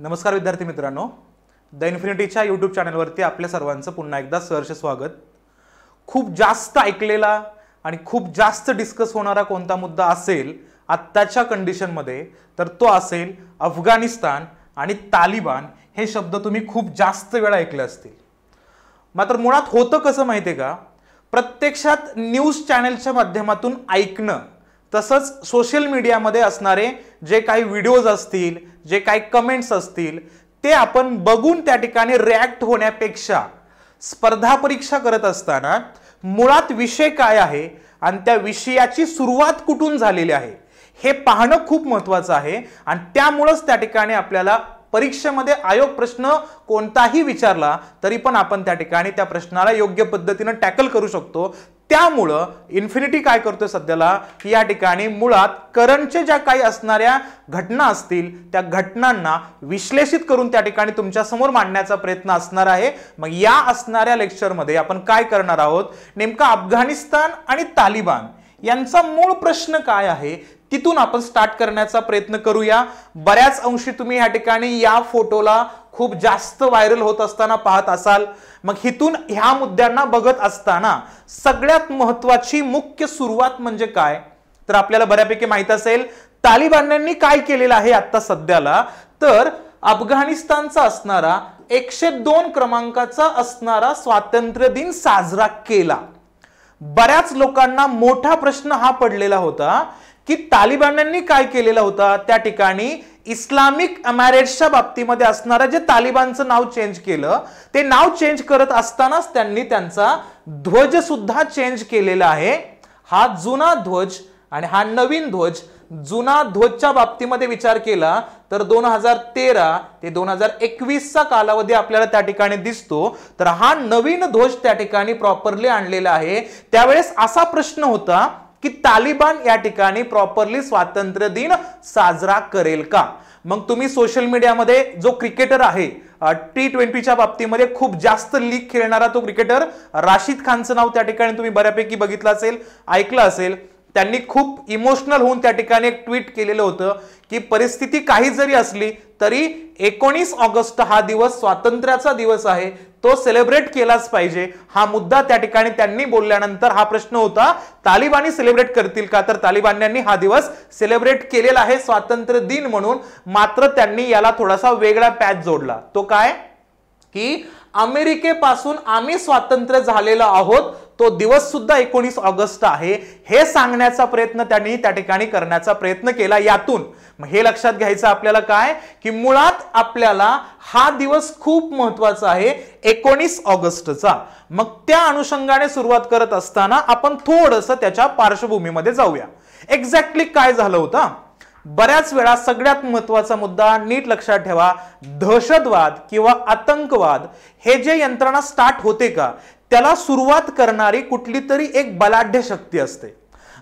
नमस्कार विद्यार्थी मित्रांनो द इन्फिनिटीच्या यूट्यूब चॅनलवरती आपल्या सर्वांचं पुन्हा एकदा सहर्ष स्वागत खूप जास्त ऐकलेला आणि खूप जास्त डिस्कस होणारा कोणता मुद्दा असेल आत्ताच्या कंडिशनमध्ये तर तो असेल अफगाणिस्तान आणि तालिबान हे शब्द तुम्ही खूप जास्त वेळा ऐकले असतील मात्र मुळात होतं कसं माहिती आहे का प्रत्यक्षात न्यूज चॅनेलच्या माध्यमातून ऐकणं तसंच सोशल मीडियामध्ये असणारे जे काही व्हिडिओज असतील जे काही कमेंट्स असतील ते आपण बघून त्या ठिकाणी रिॲक्ट होण्यापेक्षा स्पर्धा परीक्षा करत असताना मुळात विषय काय आहे आणि त्या विषयाची सुरुवात कुठून झालेली आहे हे पाहणं खूप महत्त्वाचं आहे आणि त्यामुळंच त्या ठिकाणी आपल्याला परीक्षेमध्ये आयोग प्रश्न कोणताही विचारला तरी पण आपण त्या ठिकाणी त्या प्रश्नाला योग्य पद्धतीनं टॅकल करू शकतो त्यामुळं इन्फिनिटी काय करतोय सध्याला की या ठिकाणी मुळात करंटचे ज्या काही असणाऱ्या घटना असतील त्या घटनांना विश्लेषित करून त्या ठिकाणी तुमच्या समोर मांडण्याचा प्रयत्न असणार आहे मग या असणाऱ्या लेक्चरमध्ये आपण काय करणार आहोत नेमका अफगाणिस्तान आणि तालिबान यांचा मूळ प्रश्न काय आहे तिथून आपण स्टार्ट करण्याचा प्रयत्न करूया बऱ्याच अंशी तुम्ही या ठिकाणी या फोटोला खूप जास्त व्हायरल होत असताना पाहत असाल मग हिथून ह्या मुद्द्यांना बघत असताना सगळ्यात महत्वाची मुख्य सुरुवात म्हणजे काय तर आपल्याला बऱ्यापैकी माहित असेल तालिबान्यांनी काय केलेलं आहे आता सध्याला तर अफगाणिस्तानचा असणारा एकशे दोन क्रमांकाचा असणारा स्वातंत्र्य दिन साजरा केला बऱ्याच लोकांना मोठा प्रश्न हा पडलेला होता की तालिबान्यांनी काय केलेला होता त्या ठिकाणी इस्लामिक मॅरेजच्या बाबतीमध्ये असणारं जे तालिबानचं नाव चेंज केलं ते नाव चेंज करत असतानाच त्यांनी त्यांचा ध्वज सुद्धा चेंज केलेला आहे हा जुना ध्वज आणि हा नवीन ध्वज जुना ध्वजच्या बाबतीमध्ये विचार केला तर दोन हजार तेरा ते दोन हजार एकवीसचा कालावधी आपल्याला त्या ठिकाणी दिसतो तर हा नवीन ध्वज त्या ठिकाणी प्रॉपरली आणलेला आहे त्यावेळेस असा प्रश्न होता की तालिबान या ठिकाणी प्रॉपरली स्वातंत्र्य दिन साजरा करेल का मग तुम्ही सोशल मीडियामध्ये जो क्रिकेटर आहे टी ट्वेंटीच्या बाबतीमध्ये खूप जास्त लीग खेळणारा तो क्रिकेटर राशिद खानचं नाव त्या ठिकाणी तुम्ही बऱ्यापैकी बघितलं असेल ऐकलं असेल त्यांनी खूप इमोशनल होऊन त्या ठिकाणी एक ट्विट केलेलं होतं की परिस्थिती काही जरी असली तरी एकोणीस ऑगस्ट हा दिवस स्वातंत्र्याचा दिवस आहे तो सेलिब्रेट केलाच पाहिजे हा मुद्दा त्या ठिकाणी त्यांनी बोलल्यानंतर हा प्रश्न होता तालिबानी सेलिब्रेट करतील का तर तालिबान्यांनी हा दिवस सेलिब्रेट केलेला आहे स्वातंत्र्य दिन म्हणून मात्र त्यांनी याला थोडासा वेगळा पॅच जोडला तो काय की अमेरिकेपासून आम्ही स्वातंत्र्य झालेलो आहोत तो दिवस सुद्धा एकोणीस ऑगस्ट आहे हे सांगण्याचा प्रयत्न त्यांनी त्या ठिकाणी करण्याचा प्रयत्न केला यातून हे लक्षात घ्यायचं आपल्याला काय की मुळात आपल्याला हा दिवस खूप महत्वाचा आहे एकोणीस ऑगस्टचा मग त्या अनुषंगाने सुरुवात करत असताना आपण थोडस त्याच्या पार्श्वभूमीमध्ये जाऊया एक्झॅक्टली काय झालं होतं बऱ्याच वेळा सगळ्यात महत्वाचा मुद्दा नीट लक्षात ठेवा दहशतवाद किंवा आतंकवाद हे जे यंत्रणा स्टार्ट होते का त्याला सुरुवात करणारी कुठली तरी एक बलाढ्य शक्ती असते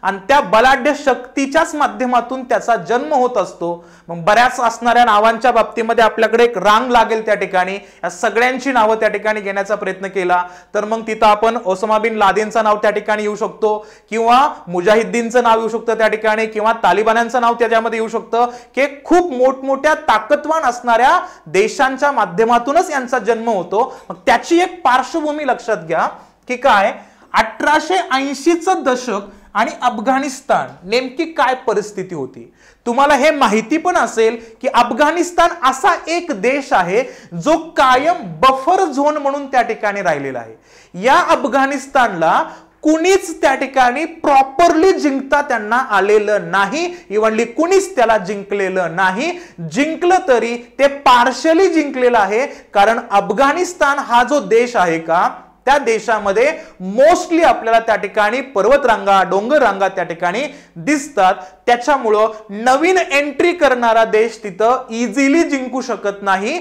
आणि त्या बलाढ्य शक्तीच्याच माध्यमातून त्याचा जन्म होत असतो मग बऱ्याच असणाऱ्या नावांच्या बाबतीमध्ये आपल्याकडे एक रांग लागेल त्या ठिकाणी या सगळ्यांची नावं त्या ठिकाणी घेण्याचा प्रयत्न केला तर मग तिथं आपण ओसमा बिन लादेनचं नाव त्या ठिकाणी येऊ शकतो किंवा मुजाहिद्दीनचं नाव येऊ शकतं त्या ठिकाणी किंवा तालिबान्यांचं नाव त्याच्यामध्ये येऊ शकतं की खूप मोठमोठ्या ताकदवान असणाऱ्या देशांच्या माध्यमातूनच यांचा जन्म होतो मग त्याची एक पार्श्वभूमी लक्षात घ्या की काय अठराशे ऐंशीचं दशक आणि अफगाणिस्तान नेमकी काय परिस्थिती होती तुम्हाला हे माहिती पण असेल की अफगाणिस्तान असा एक देश आहे जो कायम बफर झोन म्हणून त्या ठिकाणी राहिलेला आहे या अफगाणिस्तानला कुणीच त्या ठिकाणी प्रॉपरली जिंकता त्यांना आलेलं नाही इव्हनली कुणीच त्याला जिंकलेलं नाही जिंकलं तरी ते पार्शली जिंकलेलं आहे कारण अफगाणिस्तान हा जो देश आहे का त्या देशामध्ये मोस्टली आपल्याला त्या ठिकाणी पर्वतरांगा डोंगर रांगा त्या ठिकाणी दिसतात त्याच्यामुळं नवीन एंट्री करणारा देश तिथं इझिली जिंकू शकत नाही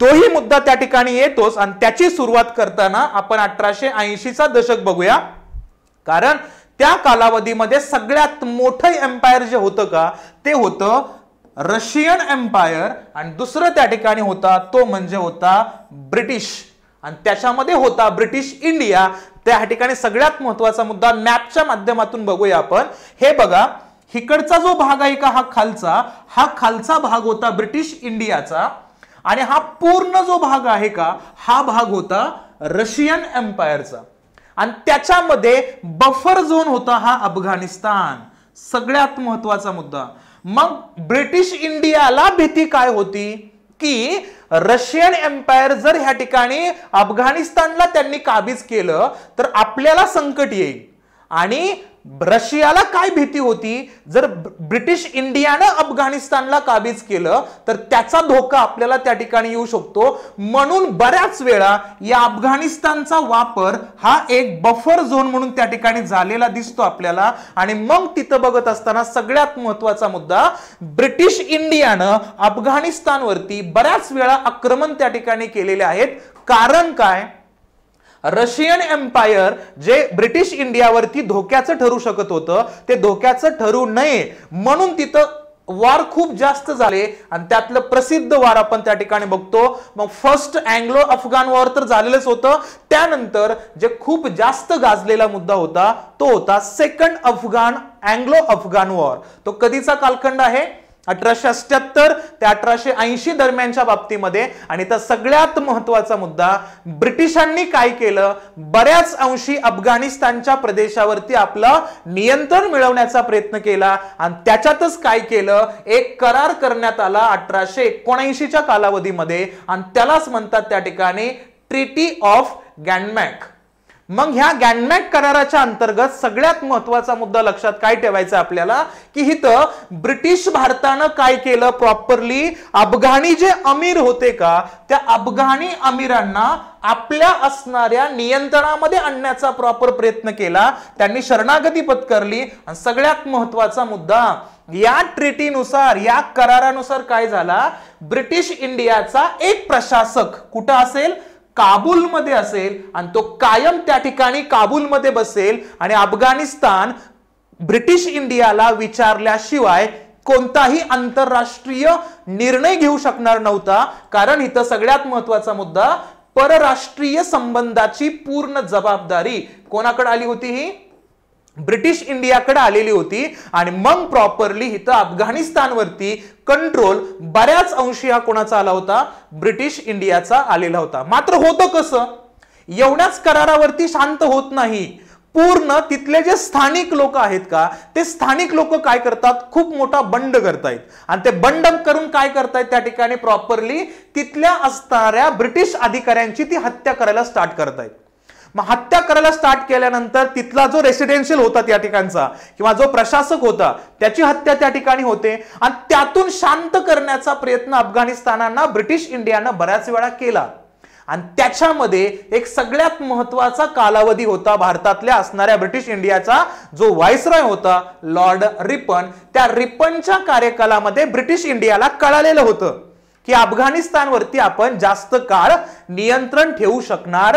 तोही मुद्दा त्या ठिकाणी येतोच आणि त्याची सुरुवात करताना आपण अठराशे ऐंशीचा दशक बघूया कारण त्या कालावधीमध्ये सगळ्यात मोठं एम्पायर जे होतं का ते होतं रशियन एम्पायर आणि दुसरं त्या ठिकाणी होता तो म्हणजे होता ब्रिटिश आणि त्याच्यामध्ये होता ब्रिटिश इंडिया त्या ठिकाणी सगळ्यात महत्वाचा मुद्दा मॅपच्या माध्यमातून बघूया आपण हे बघा हिकडचा जो भाग आहे का हा खालचा हा खालचा भाग होता ब्रिटिश इंडियाचा आणि हा पूर्ण जो भाग आहे का हा भाग होता रशियन एम्पायरचा आणि त्याच्यामध्ये बफर झोन होता हा अफगाणिस्तान सगळ्यात महत्वाचा मुद्दा मग ब्रिटिश इंडियाला भीती काय होती की रशियन एम्पायर जर ह्या ठिकाणी अफगाणिस्तानला त्यांनी काबीज केलं तर आपल्याला संकट येईल आणि रशियाला काय भीती होती जर ब्रिटिश इंडियानं अफगाणिस्तानला काबीज केलं तर त्याचा धोका आपल्याला त्या ठिकाणी येऊ शकतो म्हणून बऱ्याच वेळा या अफगाणिस्तानचा वापर हा एक बफर झोन म्हणून त्या ठिकाणी झालेला दिसतो आपल्याला आणि मग तिथं बघत असताना सगळ्यात महत्वाचा मुद्दा ब्रिटिश इंडियानं अफगाणिस्तानवरती बऱ्याच वेळा आक्रमण त्या ठिकाणी केलेले आहेत कारण काय रशियन एम्पायर जे ब्रिटिश इंडियावरती धोक्याचं ठरू शकत होतं ते धोक्याचं ठरू नये म्हणून तिथं वार खूप जास्त झाले आणि त्यातलं प्रसिद्ध वार आपण त्या ठिकाणी बघतो मग फर्स्ट अँग्लो अफगाण वॉर तर झालेलंच होतं त्यानंतर जे खूप जास्त गाजलेला मुद्दा होता तो होता second Afghan Anglo Afghan war तो कधीचा कालखंड आहे अठराशे ते अठराशे ऐंशी दरम्यानच्या बाबतीमध्ये आणि तर सगळ्यात महत्वाचा मुद्दा ब्रिटिशांनी काय केलं बऱ्याच अंशी अफगाणिस्तानच्या प्रदेशावरती आपलं नियंत्रण मिळवण्याचा प्रयत्न केला आणि त्याच्यातच काय केलं एक करार करण्यात आला अठराशे एकोणऐंशीच्या कालावधीमध्ये आणि त्यालाच म्हणतात त्या ठिकाणी ट्रिटी ऑफ गॅनमॅक मग ह्या गॅनमॅक कराराच्या अंतर्गत सगळ्यात महत्वाचा मुद्दा लक्षात काय ठेवायचा आपल्याला की इथं ब्रिटिश भारतानं काय केलं प्रॉपरली अफगाणी जे अमीर होते का त्या अफगाणी अमीरांना आपल्या असणाऱ्या नियंत्रणामध्ये आणण्याचा प्रॉपर प्रयत्न केला त्यांनी शरणागती पत्करली आणि सगळ्यात महत्वाचा मुद्दा या ट्रिटीनुसार या करारानुसार काय झाला ब्रिटिश इंडियाचा एक प्रशासक कुठं असेल काबूलमध्ये असेल आणि तो कायम त्या ठिकाणी काबूलमध्ये बसेल आणि अफगाणिस्तान ब्रिटिश इंडियाला विचारल्याशिवाय कोणताही आंतरराष्ट्रीय निर्णय घेऊ शकणार नव्हता कारण इथं सगळ्यात महत्वाचा मुद्दा परराष्ट्रीय संबंधाची पूर्ण जबाबदारी कोणाकडे आली होती ही ब्रिटिश इंडियाकडे आलेली होती आणि मग प्रॉपरली इथं अफगाणिस्तानवरती कंट्रोल बऱ्याच अंशी हा कोणाचा आला होता ब्रिटिश इंडियाचा आलेला होता मात्र होतं कसं एवढ्याच करारावरती शांत होत नाही पूर्ण तिथले जे स्थानिक लोक आहेत का ते स्थानिक लोक काय करतात खूप मोठा बंड करतायत आणि ते बंड करून काय करतायत त्या ठिकाणी प्रॉपरली तिथल्या असणाऱ्या ब्रिटिश अधिकाऱ्यांची ती हत्या करायला स्टार्ट करतायत मग हत्या करायला स्टार्ट केल्यानंतर तिथला जो रेसिडेन्शियल होता त्या ठिकाणचा किंवा जो प्रशासक होता त्याची हत्या त्या ठिकाणी होते आणि त्यातून शांत करण्याचा प्रयत्न अफगाणिस्तानांना ब्रिटिश इंडियानं बऱ्याच वेळा केला आणि त्याच्यामध्ये एक सगळ्यात महत्वाचा कालावधी होता भारतातल्या असणाऱ्या ब्रिटिश इंडियाचा जो व्हायसरॉय होता लॉर्ड रिपन त्या रिपनच्या कार्यकालामध्ये ब्रिटिश इंडियाला कळालेलं होतं की अफगाणिस्तानवरती आपण जास्त काळ नियंत्रण ठेवू शकणार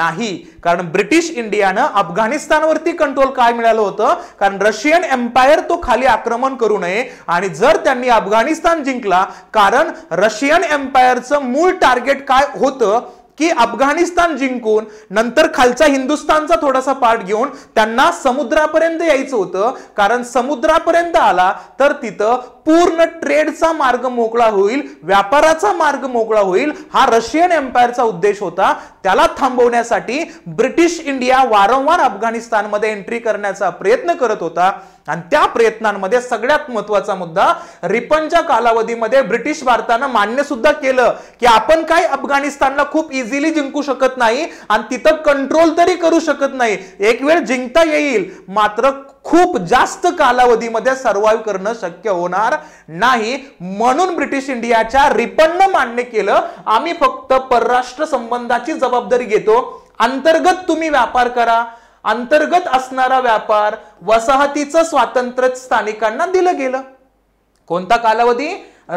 नाही कारण ब्रिटिश इंडियानं अफगाणिस्तानवरती कंट्रोल काय मिळालं होतं कारण रशियन एम्पायर तो खाली आक्रमण करू नये आणि जर त्यांनी अफगाणिस्तान जिंकला कारण रशियन एम्पायरचं मूळ टार्गेट काय होतं की अफगाणिस्तान जिंकून नंतर खालचा हिंदुस्तानचा थोडासा पार्ट घेऊन त्यांना समुद्रापर्यंत यायचं होतं कारण समुद्रापर्यंत आला तर तिथं पूर्ण ट्रेडचा मार्ग मोकळा होईल व्यापाराचा मार्ग मोकळा होईल हा रशियन एम्पायरचा उद्देश होता त्याला थांबवण्यासाठी ब्रिटिश इंडिया वारंवार अफगाणिस्तानमध्ये एंट्री करण्याचा प्रयत्न करत होता आणि त्या प्रयत्नांमध्ये सगळ्यात महत्वाचा मुद्दा रिपनच्या कालावधीमध्ये ब्रिटिश भारतानं मान्य सुद्धा केलं की आपण काय अफगाणिस्तानला खूप इझिली जिंकू शकत नाही आणि तिथं कंट्रोल तरी करू शकत नाही एक वेळ जिंकता येईल मात्र खूप जास्त कालावधीमध्ये सर्वाईव्ह करणं शक्य होणार नाही म्हणून ब्रिटिश इंडियाच्या रिपननं मान्य केलं आम्ही फक्त परराष्ट्र संबंधाची जबाबदारी घेतो अंतर्गत तुम्ही व्यापार करा अंतर्गत असणारा व्यापार वसाहतीचं स्वातंत्र्य स्थानिकांना दिलं गेलं कोणता कालावधी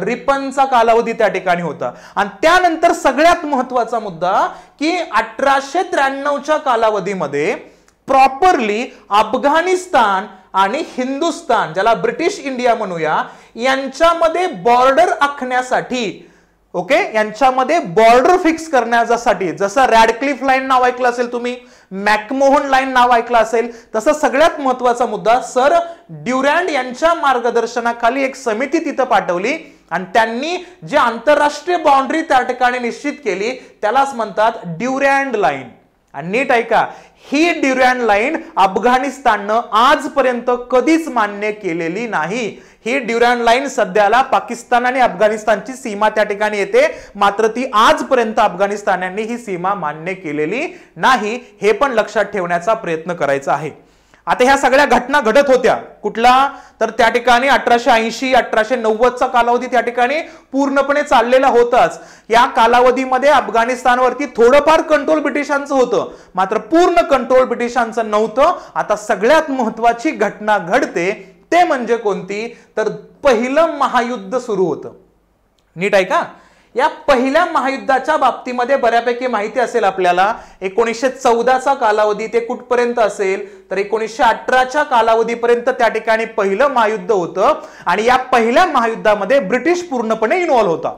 रिपनचा कालावधी त्या ठिकाणी होता आणि त्यानंतर सगळ्यात महत्वाचा मुद्दा की अठराशे त्र्याण्णवच्या कालावधीमध्ये प्रॉपरली अफगाणिस्तान आणि हिंदुस्तान ज्याला ब्रिटिश इंडिया म्हणूया यांच्यामध्ये बॉर्डर आखण्यासाठी ओके यांच्यामध्ये बॉर्डर फिक्स करण्यासाठी जसा रॅडक्लिफ लाईन नाव ऐकलं असेल तुम्ही मॅकमोहन लाईन नाव ऐकलं असेल तसं सगळ्यात महत्वाचा मुद्दा सर ड्युरँड यांच्या मार्गदर्शनाखाली एक समिती तिथं पाठवली आणि त्यांनी जी आंतरराष्ट्रीय बाउंड्री त्या ठिकाणी निश्चित केली त्यालाच म्हणतात ड्युरँड लाईन आणि नीट ऐका ही ड्युरँड लाईन अफगाणिस्ताननं आजपर्यंत कधीच मान्य केलेली नाही ही ड्युरँड लाईन सध्याला पाकिस्तान आणि अफगाणिस्तानची सीमा त्या ठिकाणी येते मात्र ती आजपर्यंत अफगाणिस्तान्यांनी ही सीमा मान्य केलेली नाही हे पण लक्षात ठेवण्याचा प्रयत्न करायचा आहे आता ह्या सगळ्या घटना घडत होत्या कुठला तर त्या ठिकाणी अठराशे ऐंशी अठराशे नव्वदचा कालावधी त्या ठिकाणी पूर्णपणे चाललेला होताच या कालावधीमध्ये अफगाणिस्तानवरती थोडंफार कंट्रोल ब्रिटिशांचं होतं मात्र पूर्ण कंट्रोल ब्रिटिशांचं नव्हतं आता सगळ्यात महत्वाची घटना घडते ते म्हणजे कोणती तर पहिलं महायुद्ध सुरू होतं नीट आहे का या पहिल्या महायुद्धाच्या बाबतीमध्ये बऱ्यापैकी माहिती असेल आपल्याला एकोणीसशे चौदाचा कालावधी ते कुठपर्यंत असेल तर एकोणीसशे अठराच्या कालावधीपर्यंत त्या ठिकाणी पहिलं महायुद्ध होतं आणि या पहिल्या महायुद्धामध्ये ब्रिटिश पूर्णपणे इन्व्हॉल्व्ह होता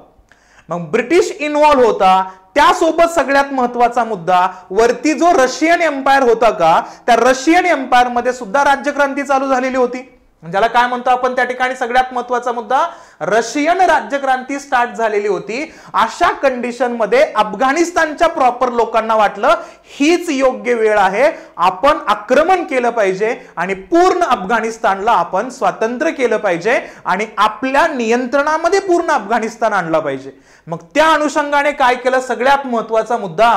मग ब्रिटिश इन्व्हॉल्व्ह होता त्यासोबत सगळ्यात महत्वाचा मुद्दा वरती जो रशियन एम्पायर होता का त्या रशियन एम्पायरमध्ये सुद्धा राज्यक्रांती चालू झालेली होती ज्याला काय म्हणतो आपण त्या ठिकाणी सगळ्यात महत्वाचा मुद्दा रशियन राज्यक्रांती स्टार्ट झालेली होती अशा कंडिशन मध्ये अफगाणिस्तानच्या प्रॉपर लोकांना वाटलं हीच योग्य वेळ आहे आपण आक्रमण केलं पाहिजे आणि पूर्ण अफगाणिस्तानला आपण स्वातंत्र्य केलं पाहिजे आणि आपल्या नियंत्रणामध्ये पूर्ण अफगाणिस्तान आणला पाहिजे मग त्या अनुषंगाने काय केलं सगळ्यात महत्वाचा मुद्दा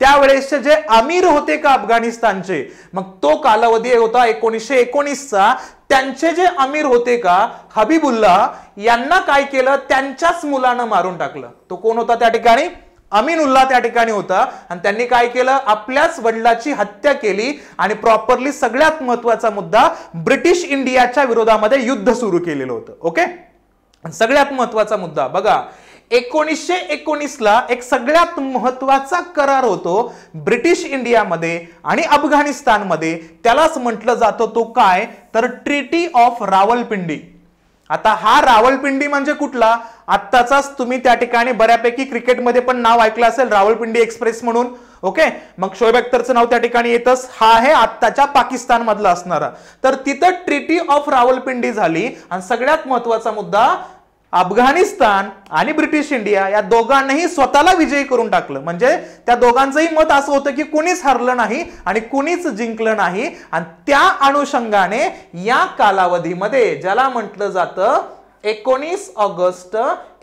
त्यावेळेसचे जे अमीर होते का अफगाणिस्तानचे मग तो कालावधी होता एकोणीसशे एकोणीसचा त्यांचे जे अमीर होते का हबीबुल्ला यांना काय केलं त्यांच्याच मुलानं मारून टाकलं तो कोण होता त्या ठिकाणी अमीनुल्ला त्या ठिकाणी होता आणि त्यांनी काय केलं आपल्याच वडिलाची हत्या केली आणि प्रॉपरली सगळ्यात महत्वाचा मुद्दा ब्रिटिश इंडियाच्या विरोधामध्ये युद्ध सुरू केलेलं होतं ओके सगळ्यात महत्वाचा मुद्दा बघा एकोणीसशे एकोणीसला एक सगळ्यात महत्वाचा करार होतो ब्रिटिश इंडियामध्ये आणि अफगाणिस्तानमध्ये त्यालाच म्हटलं जातो तो काय तर ट्रिटी ऑफ रावलपिंडी आता हा रावलपिंडी म्हणजे कुठला आत्ताचाच तुम्ही त्या ठिकाणी बऱ्यापैकी क्रिकेटमध्ये पण नाव ऐकलं असेल रावलपिंडी एक्सप्रेस म्हणून ओके मग शोएब अख्तरचं नाव त्या ठिकाणी येतच हा आहे आत्ताच्या पाकिस्तानमधला असणारा तर तिथं ट्रिटी ऑफ रावलपिंडी झाली आणि सगळ्यात महत्वाचा मुद्दा अफगाणिस्तान आणि ब्रिटिश इंडिया या दोघांनाही स्वतःला विजयी करून टाकलं म्हणजे त्या दोघांचंही मत असं होतं की कुणीच हरलं नाही आणि कुणीच जिंकलं नाही आणि त्या अनुषंगाने या कालावधीमध्ये ज्याला म्हटलं जातं एकोणीस ऑगस्ट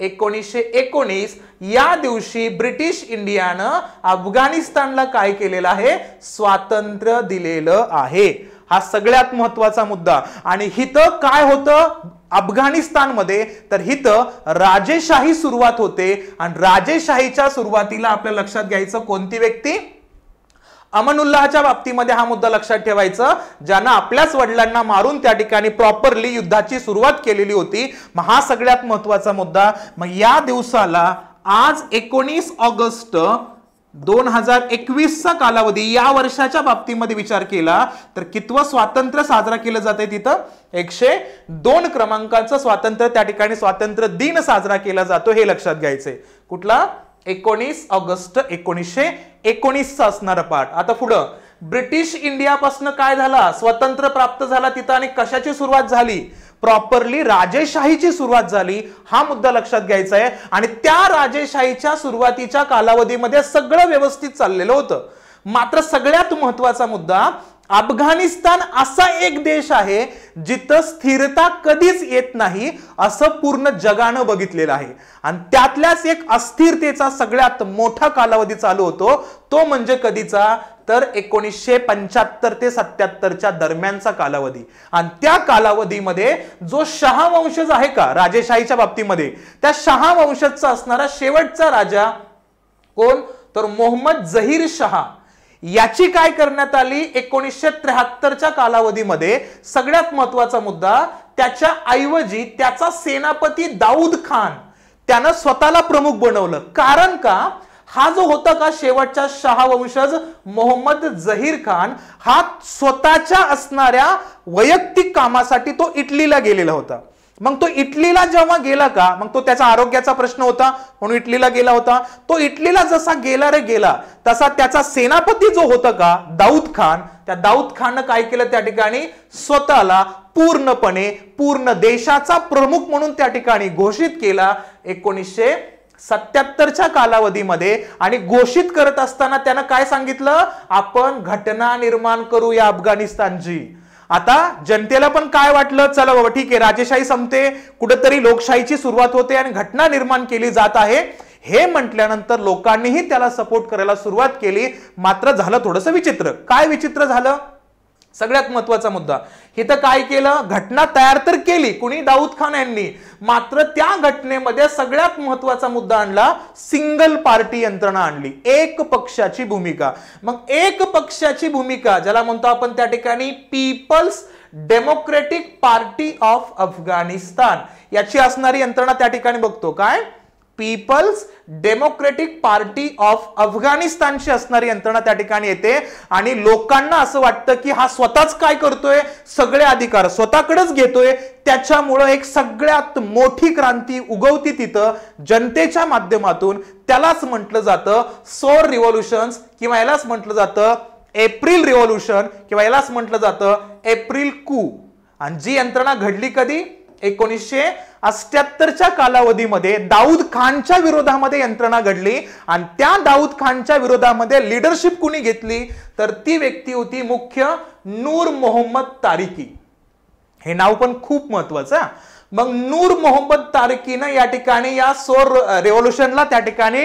एकोणीसशे एकोणीस या दिवशी ब्रिटिश इंडियानं अफगाणिस्तानला काय केलेलं आहे स्वातंत्र्य दिलेलं आहे हा सगळ्यात महत्वाचा मुद्दा आणि हिथं काय होतं अफगाणिस्तानमध्ये तर हिथं राजेशाही सुरुवात होते आणि राजेशाहीच्या सुरुवातीला आपल्या लक्षात घ्यायचं कोणती व्यक्ती अमनुल्लाच्या बाबतीमध्ये हा मुद्दा लक्षात ठेवायचा ज्यानं आपल्याच वडिलांना मारून त्या ठिकाणी प्रॉपरली युद्धाची सुरुवात केलेली होती मग हा सगळ्यात महत्वाचा मुद्दा मग या दिवसाला आज एकोणीस ऑगस्ट दोन हजार एकवीसचा कालावधी या वर्षाच्या बाबतीमध्ये विचार केला तर कितवं स्वातंत्र्य साजरा केलं आहे तिथं एकशे दोन क्रमांकाचं स्वातंत्र्य त्या ठिकाणी स्वातंत्र्य दिन साजरा केला जातो हे लक्षात घ्यायचंय कुठला एकोणीस ऑगस्ट एकोणीसशे एकोणीसचा असणार पाठ आता पुढं ब्रिटिश इंडियापासून काय झाला स्वतंत्र प्राप्त झाला तिथं आणि कशाची सुरुवात झाली प्रॉपरली राजेशाहीची सुरुवात झाली हा मुद्दा लक्षात घ्यायचा आहे आणि त्या राजेशाहीच्या सुरुवातीच्या कालावधीमध्ये सगळं व्यवस्थित चाललेलं होतं मात्र सगळ्यात महत्वाचा मुद्दा अफगाणिस्तान असा एक देश आहे जिथं स्थिरता कधीच येत नाही असं पूर्ण जगानं बघितलेलं आहे आणि त्यातल्याच एक अस्थिरतेचा सगळ्यात मोठा कालावधी चालू होतो तो म्हणजे कधीचा तर एकोणीसशे पंच्याहत्तर ते सत्याहत्तरच्या दरम्यानचा कालावधी आणि त्या कालावधीमध्ये जो वंशज आहे का राजेशाहीच्या बाबतीमध्ये त्या शहा वंशजचा असणारा शेवटचा राजा कोण तर मोहम्मद जहीर शहा याची काय करण्यात आली एकोणीसशे त्र्याहत्तरच्या कालावधीमध्ये सगळ्यात महत्वाचा मुद्दा त्याच्या ऐवजी त्याचा सेनापती दाऊद खान त्यानं स्वतःला प्रमुख बनवलं कारण का हा जो होता का शेवटचा वंशज मोहम्मद जहीर खान हा स्वतःच्या असणाऱ्या वैयक्तिक कामासाठी तो इटलीला गेलेला होता मग तो इटलीला जेव्हा गेला का मग तो त्याचा आरोग्याचा प्रश्न होता म्हणून इटलीला गेला होता तो इटलीला जसा गेला रे गेला तसा त्याचा सेनापती जो होता का दाऊद खान त्या दाऊद खाननं काय केलं त्या ठिकाणी स्वतःला पूर्णपणे पूर्ण देशाचा प्रमुख म्हणून त्या ठिकाणी घोषित केला एकोणीसशे सत्याहत्तरच्या कालावधीमध्ये आणि घोषित करत असताना त्यानं काय सांगितलं आपण घटना निर्माण करूया अफगाणिस्तानची आता जनतेला पण काय वाटलं चला बाबा ठीक आहे राजेशाही संपते कुठंतरी लोकशाहीची सुरुवात होते आणि घटना निर्माण केली जात आहे हे म्हटल्यानंतर लोकांनीही त्याला सपोर्ट करायला सुरुवात केली मात्र झालं थोडंसं विचित्र काय विचित्र झालं सगळ्यात महत्वाचा मुद्दा इथं काय केलं घटना तयार तर केली कुणी दाऊद खान यांनी मात्र त्या घटनेमध्ये सगळ्यात महत्वाचा मुद्दा आणला सिंगल पार्टी यंत्रणा आणली एक पक्षाची भूमिका मग एक पक्षाची भूमिका ज्याला म्हणतो आपण त्या ठिकाणी people's democratic party of Afghanistan याची असणारी यंत्रणा त्या ठिकाणी बघतो काय पीपल्स डेमोक्रेटिक पार्टी ऑफ अफगाणिस्तानची असणारी यंत्रणा त्या ठिकाणी येते आणि लोकांना असं वाटतं की हा स्वतःच काय करतोय सगळे अधिकार स्वतःकडेच घेतोय त्याच्यामुळं एक सगळ्यात मोठी क्रांती उगवती तिथं जनतेच्या माध्यमातून त्यालाच म्हटलं जातं सोर रिव्होल्युशन्स किंवा यालाच म्हटलं जातं एप्रिल रिव्होल्युशन किंवा यालाच म्हटलं जातं एप्रिल कू आणि जी यंत्रणा घडली कधी एकोणीसशे अष्ट्याहत्तरच्या कालावधीमध्ये दाऊद खानच्या विरोधामध्ये यंत्रणा घडली आणि त्या दाऊद खानच्या विरोधामध्ये लिडरशिप कुणी घेतली तर ती व्यक्ती होती मुख्य नूर मोहम्मद तारिकी हे नाव पण खूप महत्वाचं मग नूर मोहम्मद तारिकीनं या ठिकाणी या सोर रेव्होल्युशनला त्या ठिकाणी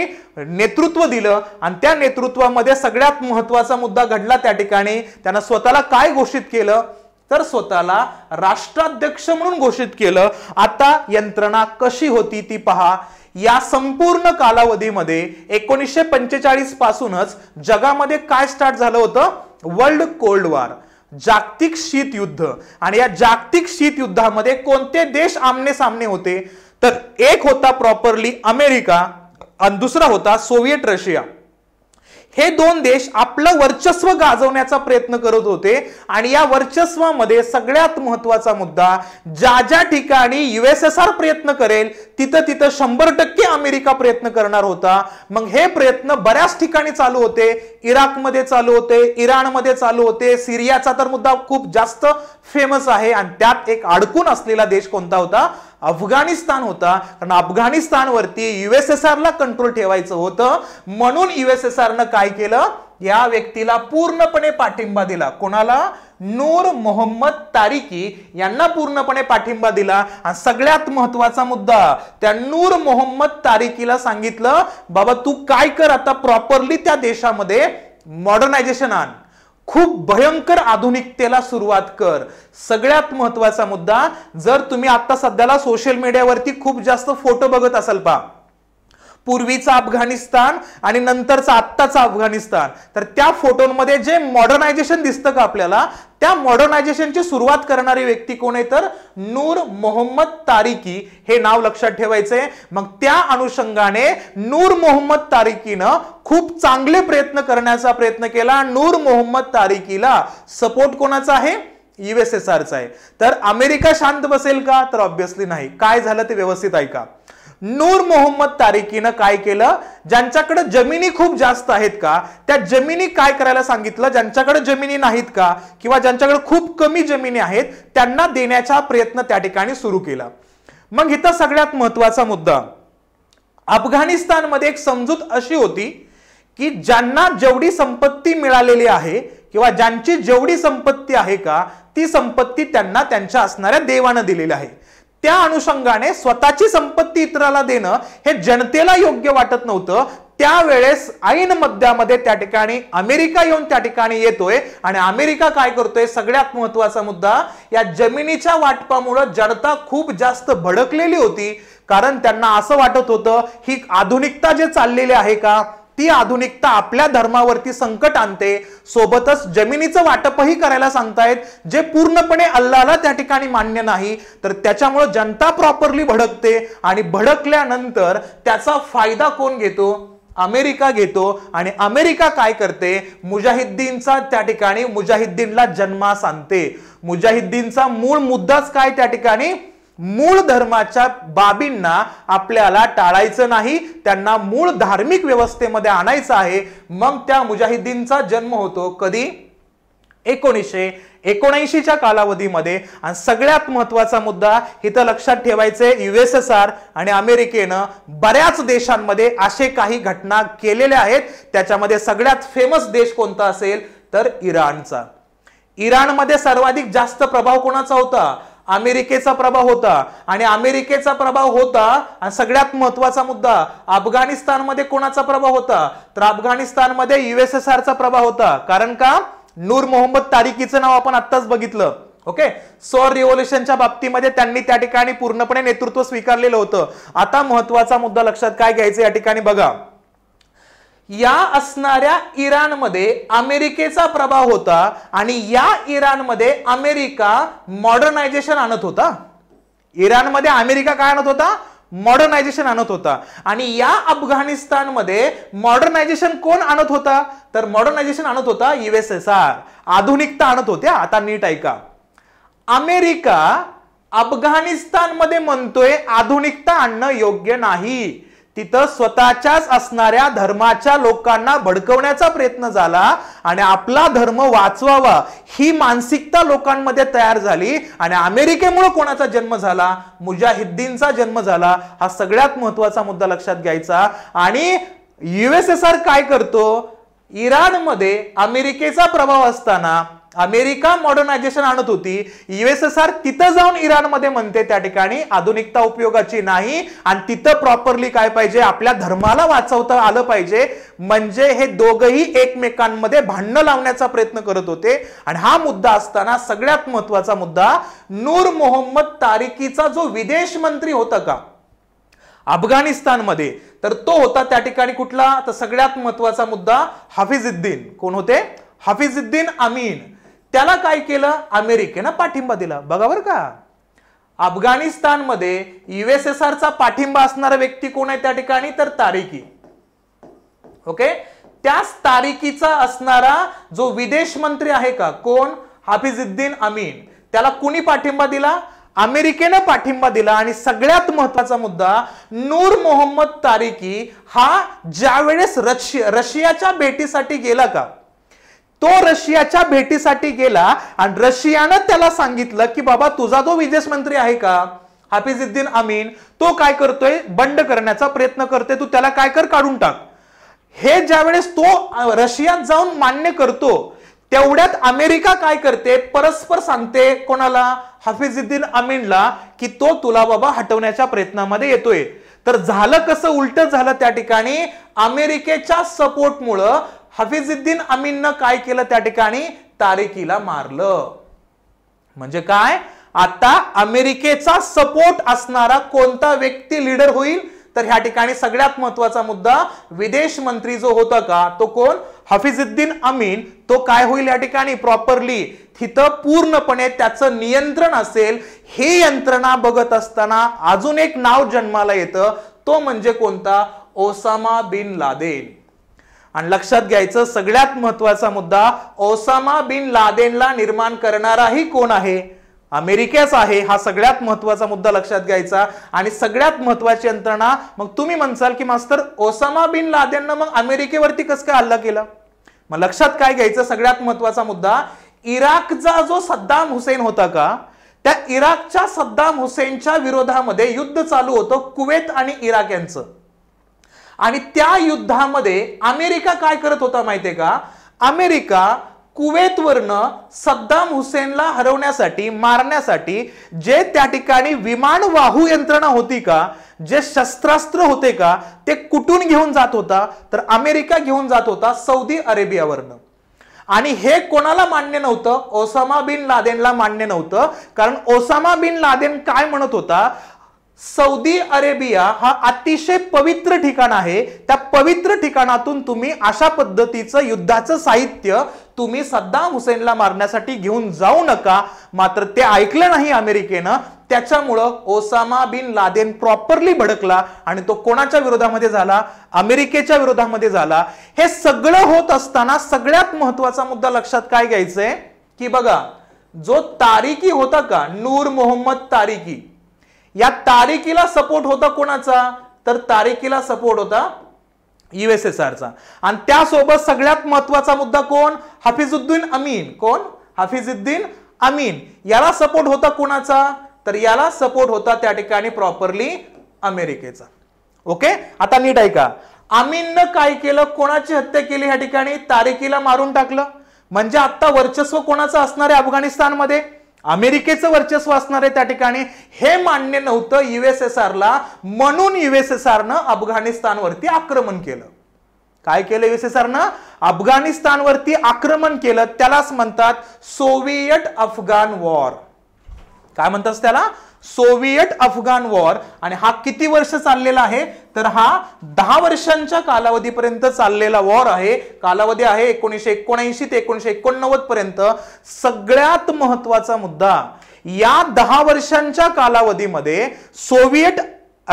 नेतृत्व दिलं आणि त्या नेतृत्वामध्ये सगळ्यात महत्वाचा मुद्दा घडला त्या ठिकाणी त्यानं स्वतःला काय घोषित केलं तर स्वतःला राष्ट्राध्यक्ष म्हणून घोषित केलं आता यंत्रणा कशी होती ती पहा या संपूर्ण कालावधीमध्ये एकोणीसशे पंचेचाळीस पासूनच जगामध्ये काय स्टार्ट झालं होतं वर्ल्ड कोल्ड वॉर जागतिक शीत युद्ध आणि या जागतिक शीत युद्धामध्ये कोणते देश आमने सामने होते तर एक होता प्रॉपरली अमेरिका आणि दुसरा होता सोव्हिएट रशिया हे दोन देश आपलं वर्चस्व गाजवण्याचा प्रयत्न करत होते आणि या वर्चस्वामध्ये सगळ्यात महत्वाचा मुद्दा ज्या ज्या ठिकाणी युएसएसआर प्रयत्न करेल तिथं तिथं शंभर टक्के अमेरिका प्रयत्न करणार होता मग हे प्रयत्न बऱ्याच ठिकाणी चालू होते इराकमध्ये चालू होते इराणमध्ये चालू होते सिरियाचा तर मुद्दा खूप जास्त फेमस आहे आणि त्यात एक अडकून असलेला देश कोणता होता अफगाणिस्तान होता कारण अफगाणिस्तानवरती युएसएसआरला कंट्रोल ठेवायचं होतं म्हणून न काय केलं या व्यक्तीला पूर्णपणे पाठिंबा दिला कोणाला नूर मोहम्मद तारिकी यांना पूर्णपणे पाठिंबा दिला आणि सगळ्यात महत्वाचा मुद्दा त्या नूर मोहम्मद तारिकीला सांगितलं बाबा तू काय कर आता प्रॉपरली त्या देशामध्ये मॉडर्नायझेशन आण खूप भयंकर आधुनिकतेला सुरुवात कर सगळ्यात महत्वाचा मुद्दा जर तुम्ही आता सध्याला सोशल मीडियावरती खूप जास्त फोटो बघत असाल पा पूर्वीचा अफगाणिस्तान आणि नंतरचा आत्ताचा अफगाणिस्तान तर त्या फोटोंमध्ये जे मॉडर्नायझेशन दिसतं का आपल्याला त्या मॉडर्नायझेशनची सुरुवात करणारी व्यक्ती कोण आहे तर नूर मोहम्मद तारिकी हे नाव लक्षात ठेवायचंय मग त्या अनुषंगाने नूर मोहम्मद तारिकीनं खूप चांगले प्रयत्न करण्याचा प्रयत्न केला नूर मोहम्मद तारिकीला सपोर्ट कोणाचा आहे युएसएसआरचा आहे तर अमेरिका शांत बसेल का तर ऑब्विसली नाही काय झालं ते व्यवस्थित ऐका नूर मोहम्मद तारिकीनं काय केलं ज्यांच्याकडे जमिनी खूप जास्त आहेत का त्या जमिनी काय करायला सांगितलं ज्यांच्याकडे जमिनी नाहीत का किंवा ज्यांच्याकडे खूप कमी जमिनी आहेत त्यांना देण्याचा प्रयत्न त्या ठिकाणी सुरू केला मग इथं सगळ्यात महत्वाचा मुद्दा अफगाणिस्तानमध्ये एक समजूत अशी होती की ज्यांना जेवढी संपत्ती मिळालेली आहे किंवा ज्यांची जेवढी संपत्ती आहे का ती संपत्ती त्यांना त्यांच्या असणाऱ्या देवानं दिलेली आहे त्या अनुषंगाने स्वतःची संपत्ती इतराला देणं हे जनतेला योग्य वाटत नव्हतं त्यावेळेस ऐन मध्यामध्ये त्या ठिकाणी अमेरिका येऊन त्या ठिकाणी येतोय आणि अमेरिका काय करतोय सगळ्यात महत्वाचा मुद्दा या जमिनीच्या वाटपामुळे जनता खूप जास्त भडकलेली होती कारण त्यांना असं वाटत होतं ही आधुनिकता जे चाललेली आहे का ती आधुनिकता आपल्या धर्मावरती संकट आणते सोबतच जमिनीचं वाटपही करायला सांगतायत जे पूर्णपणे अल्लाला त्या ठिकाणी मान्य नाही तर त्याच्यामुळे जनता प्रॉपरली भडकते आणि भडकल्यानंतर त्याचा फायदा कोण घेतो अमेरिका घेतो आणि अमेरिका काय करते मुजाहिद्दीनचा त्या ठिकाणी मुजाहिद्दीनला जन्मास आणते मुजाहिद्दीनचा मूळ मुद्दाच काय त्या ठिकाणी मूळ धर्माच्या बाबींना आपल्याला टाळायचं नाही त्यांना मूळ धार्मिक व्यवस्थेमध्ये आणायचं आहे मग त्या मुजाहिदीनचा जन्म होतो कधी एकोणीसशे एकोणऐंशीच्या कालावधीमध्ये आणि सगळ्यात महत्वाचा मुद्दा इथं लक्षात ठेवायचे युएसएसआर आणि अमेरिकेनं बऱ्याच देशांमध्ये असे काही घटना केलेल्या आहेत त्याच्यामध्ये सगळ्यात फेमस देश कोणता असेल तर इराणचा इराणमध्ये सर्वाधिक जास्त प्रभाव कोणाचा होता अमेरिकेचा प्रभाव होता आणि अमेरिकेचा प्रभाव होता आणि सगळ्यात महत्वाचा मुद्दा अफगाणिस्तानमध्ये कोणाचा प्रभाव होता तर अफगाणिस्तानमध्ये युएसएसआरचा प्रभाव होता कारण का नूर मोहम्मद तारिकीचं नाव आपण आत्ताच बघितलं ओके सौर रिव्होल्युशनच्या बाबतीमध्ये त्यांनी त्या ठिकाणी पूर्णपणे नेतृत्व स्वीकारलेलं होतं आता महत्वाचा मुद्दा लक्षात काय घ्यायचं या ठिकाणी बघा या असणाऱ्या इराणमध्ये अमेरिकेचा प्रभाव होता आणि या इराणमध्ये अमेरिका मॉडर्नायझेशन आणत होता इराणमध्ये अमेरिका काय आणत होता मॉडर्नायझेशन आणत होता आणि या अफगाणिस्तानमध्ये मॉडर्नायझेशन कोण आणत होता तर मॉडर्नायझेशन आणत होता युएसएसआर आधुनिकता आणत होत्या आता नीट ऐका अमेरिका अफगाणिस्तानमध्ये म्हणतोय आधुनिकता आणणं योग्य नाही तिथं स्वतःच्याच असणाऱ्या धर्माच्या लोकांना भडकवण्याचा प्रयत्न झाला आणि आपला धर्म वाचवावा ही मानसिकता लोकांमध्ये तयार झाली आणि अमेरिकेमुळे कोणाचा जन्म झाला मुजाहिद्दीनचा जन्म झाला हा सगळ्यात महत्वाचा मुद्दा लक्षात घ्यायचा आणि युएसएसआर काय करतो इराणमध्ये अमेरिकेचा प्रभाव असताना अमेरिका मॉडर्नायझेशन आणत होती युएसएसआर तिथं जाऊन इराणमध्ये म्हणते त्या ठिकाणी आधुनिकता उपयोगाची नाही आणि तिथं प्रॉपरली काय पाहिजे आपल्या धर्माला वाचवता आलं पाहिजे म्हणजे हे दोघही एकमेकांमध्ये भांडणं लावण्याचा प्रयत्न करत होते आणि हा मुद्दा असताना सगळ्यात महत्वाचा मुद्दा नूर मोहम्मद तारिकीचा जो विदेश मंत्री होता का अफगाणिस्तानमध्ये तर तो होता त्या ठिकाणी कुठला तर सगळ्यात महत्वाचा मुद्दा हाफिजुद्दीन कोण होते हाफिजुद्दीन अमीन त्याला काय केलं अमेरिकेनं पाठिंबा दिला बघा बरं का अफगाणिस्तानमध्ये युएसएसआरचा पाठिंबा असणारा व्यक्ती कोण आहे त्या ठिकाणी तर तारिकी ओके त्याच तारिकीचा असणारा जो विदेश मंत्री आहे का कोण हाफिजुद्दीन अमीन त्याला कुणी पाठिंबा दिला अमेरिकेनं पाठिंबा दिला आणि सगळ्यात महत्वाचा मुद्दा नूर मोहम्मद तारिकी हा ज्यावेळेस रशियाच्या भेटीसाठी गेला का तो रशियाच्या भेटीसाठी गेला आणि रशियानं त्याला सांगितलं की बाबा तुझा जो विदेश मंत्री आहे का हाफिजुद्दीन अमीन तो काय करतोय बंड करण्याचा प्रयत्न करतोय तू त्याला काय कर काढून टाक हे ज्यावेळेस तो रशियात जाऊन मान्य करतो तेवढ्यात अमेरिका काय करते परस्पर सांगते कोणाला हाफिजुद्दीन अमीनला की तो तुला बाबा हटवण्याच्या प्रयत्नामध्ये येतोय तर झालं कसं उलट झालं त्या ठिकाणी अमेरिकेच्या सपोर्टमुळं हफिजुद्दीन अमीननं काय केलं त्या ठिकाणी तारिकीला मारलं म्हणजे काय आता अमेरिकेचा सपोर्ट असणारा कोणता व्यक्ती लीडर होईल तर ह्या ठिकाणी सगळ्यात महत्वाचा मुद्दा विदेश मंत्री जो होता का तो कोण हफिजुद्दीन अमीन तो काय होईल या ठिकाणी प्रॉपरली तिथं पूर्णपणे त्याचं नियंत्रण असेल हे यंत्रणा बघत असताना अजून एक नाव जन्माला येतं तो म्हणजे कोणता ओसामा बिन लादेन आणि लक्षात घ्यायचं सगळ्यात महत्वाचा मुद्दा ओसामा बिन लादेनला निर्माण करणाराही कोण आहे अमेरिकेच आहे हा सगळ्यात महत्वाचा मुद्दा लक्षात घ्यायचा आणि सगळ्यात महत्वाची यंत्रणा मग तुम्ही म्हणसाल की मास्तर ओसामा बिन लादेननं मग अमेरिकेवरती कसं काय हल्ला केला मग लक्षात काय घ्यायचं सगळ्यात महत्वाचा मुद्दा इराकचा जो सद्दाम हुसेन होता का त्या इराकच्या सद्दाम हुसेनच्या विरोधामध्ये युद्ध चालू होतं कुवेत आणि इराक यांचं आणि त्या युद्धामध्ये अमेरिका काय करत होता माहितीये का अमेरिका कुवेतवरनं सद्दाम हुसेनला हरवण्यासाठी मारण्यासाठी जे त्या ठिकाणी विमान वाहू यंत्रणा होती का जे शस्त्रास्त्र होते का ते कुठून घेऊन जात होता तर अमेरिका घेऊन जात होता सौदी अरेबियावरनं आणि हे कोणाला मान्य नव्हतं ओसामा बिन लादेनला मान्य नव्हतं कारण ओसामा बिन लादेन काय म्हणत होता सौदी अरेबिया हा अतिशय पवित्र ठिकाण आहे त्या पवित्र ठिकाणातून तुम्ही अशा पद्धतीचं युद्धाचं साहित्य तुम्ही सद्दाम हुसेनला मारण्यासाठी घेऊन जाऊ नका मात्र ते ऐकलं नाही अमेरिकेनं त्याच्यामुळं ओसामा बिन लादेन प्रॉपरली भडकला आणि तो कोणाच्या विरोधामध्ये झाला अमेरिकेच्या विरोधामध्ये झाला हे सगळं होत असताना सगळ्यात महत्वाचा मुद्दा लक्षात काय घ्यायचंय की बघा जो तारिकी होता का नूर मोहम्मद तारिकी या तारिकीला सपोर्ट होता कोणाचा तर तारिकीला सपोर्ट होता युएसएसआरचा आणि त्यासोबत सगळ्यात महत्वाचा मुद्दा कोण हफिजुद्दीन अमीन कोण हफिजुद्दीन अमीन याला सपोर्ट होता कोणाचा तर याला सपोर्ट होता त्या ठिकाणी प्रॉपरली अमेरिकेचा ओके आता नीट ऐका अमीननं काय केलं कोणाची हत्या केली या ठिकाणी तारिकीला मारून टाकलं म्हणजे आता वर्चस्व कोणाचं असणार आहे अफगाणिस्तानमध्ये अमेरिकेचं वर्चस्व असणार आहे त्या ठिकाणी हे मान्य नव्हतं युएसएसआरला म्हणून युएसएसआरनं अफगाणिस्तानवरती आक्रमण केलं काय केलं युएसएसआरनं अफगाणिस्तानवरती आक्रमण केलं त्यालाच म्हणतात सोवियट अफगाण वॉर काय म्हणतात त्याला सोव्हिएट अफगाण वॉर आणि हा किती वर्ष चाललेला आहे तर हा दहा वर्षांच्या कालावधीपर्यंत चाललेला वॉर आहे कालावधी आहे एकोणीसशे एकोणऐंशी ते एकोणीसशे एकोणनव्वद पर्यंत सगळ्यात महत्वाचा मुद्दा या दहा वर्षांच्या कालावधीमध्ये सोव्हिएट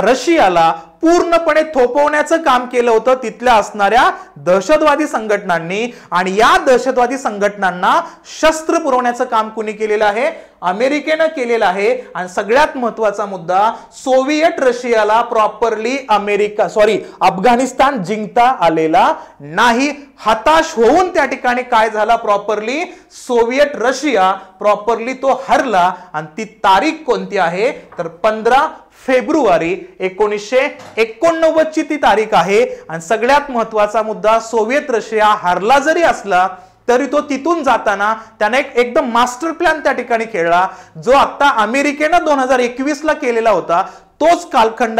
रशियाला पूर्णपणे थोपवण्याचं काम केलं होतं तिथल्या असणाऱ्या दहशतवादी संघटनांनी आणि या दहशतवादी संघटनांना शस्त्र पुरवण्याचं काम कुणी केलेलं आहे अमेरिकेनं केलेलं आहे आणि सगळ्यात महत्वाचा मुद्दा सोव्हिएट रशियाला प्रॉपरली अमेरिका सॉरी अफगाणिस्तान जिंकता आलेला नाही हताश होऊन त्या ठिकाणी काय झाला प्रॉपरली सोव्हिएट रशिया प्रॉपरली तो हरला आणि ती तारीख कोणती आहे तर पंधरा फेब्रुवारी एकोणीसशे एकोणनव्वदची ती तारीख आहे आणि सगळ्यात महत्वाचा मुद्दा सोव्हिएत रशिया हारला जरी असला तरी तो तिथून जाताना त्याने एक एकदम मास्टर प्लॅन त्या ठिकाणी खेळला जो आता अमेरिकेनं दोन हजार एकवीसला केलेला होता तोच कालखंड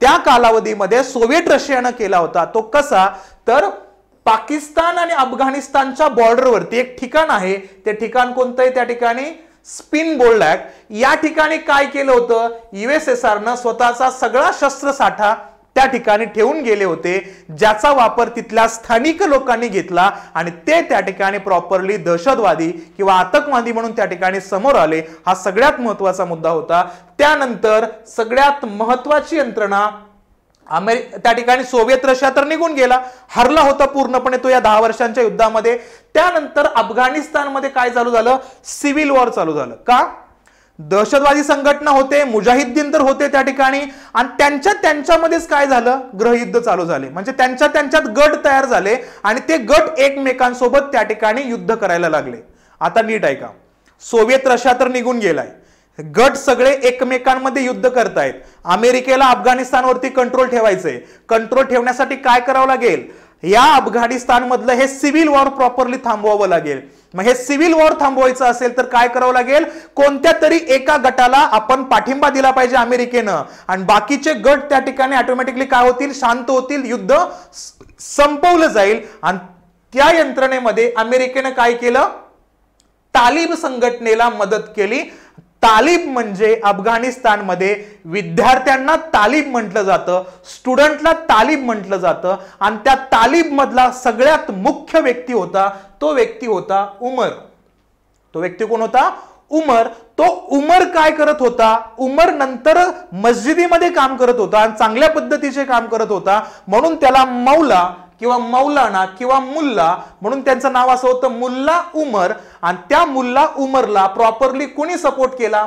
त्या कालावधीमध्ये सोव्हिएत रशियानं केला होता तो कसा तर पाकिस्तान आणि अफगाणिस्तानच्या बॉर्डरवरती एक ठिकाण आहे ते ठिकाण कोणतंही त्या ठिकाणी स्पिन बोल्डॅक या ठिकाणी काय केलं होतं युएसएसआरनं स्वतःचा सगळा शस्त्रसाठा त्या ठिकाणी ठेवून गेले होते ज्याचा वापर तिथल्या स्थानिक लोकांनी घेतला आणि ते त्या ठिकाणी प्रॉपरली दहशतवादी किंवा आतंकवादी म्हणून त्या ठिकाणी समोर आले हा सगळ्यात महत्वाचा मुद्दा होता त्यानंतर सगळ्यात महत्वाची यंत्रणा अमेरि त्या ठिकाणी सोवियत रशिया तर निघून गेला हरला होता पूर्णपणे तो या दहा वर्षांच्या युद्धामध्ये त्यानंतर अफगाणिस्तानमध्ये काय चालू झालं सिव्हिल वॉर चालू झालं का दहशतवादी संघटना होते मुजाहिद्दीन तर होते त्या ठिकाणी आणि त्यांच्या त्यांच्यामध्येच काय झालं ग्रहयुद्ध चालू झाले म्हणजे त्यांच्या त्यांच्यात गट तयार झाले आणि ते गट एकमेकांसोबत त्या ठिकाणी युद्ध करायला लागले आता नीट ऐका सोव्हियत रशिया तर निघून गेलाय गट सगळे एकमेकांमध्ये युद्ध करतायत अमेरिकेला अफगाणिस्तानवरती कंट्रोल ठेवायचंय कंट्रोल ठेवण्यासाठी काय करावं लागेल या अफगाणिस्तानमधलं हे सिव्हिल वॉर प्रॉपरली थांबवावं लागेल मग हे सिव्हिल वॉर थांबवायचं असेल तर काय करावं लागेल कोणत्या तरी एका गटाला आपण पाठिंबा दिला पाहिजे अमेरिकेनं आणि बाकीचे गट त्या ठिकाणी ऑटोमॅटिकली काय होतील शांत होतील युद्ध संपवलं जाईल आणि त्या यंत्रणेमध्ये अमेरिकेनं काय केलं तालिब संघटनेला मदत केली तालीब म्हणजे अफगाणिस्तानमध्ये विद्यार्थ्यांना तालीब म्हटलं जातं स्टुडंटला तालीब म्हटलं जातं आणि त्या तालीबमधला मधला सगळ्यात मुख्य व्यक्ती होता तो व्यक्ती होता उमर तो व्यक्ती कोण होता उमर तो उमर काय करत होता उमर नंतर मस्जिदीमध्ये काम करत होता आणि चांगल्या पद्धतीचे काम करत होता म्हणून त्याला मौला किंवा मौलाना किंवा मुल्ला म्हणून त्यांचं नाव असं होतं मुल्ला उमर आणि त्या मुल्ला उमरला प्रॉपरली कोणी सपोर्ट केला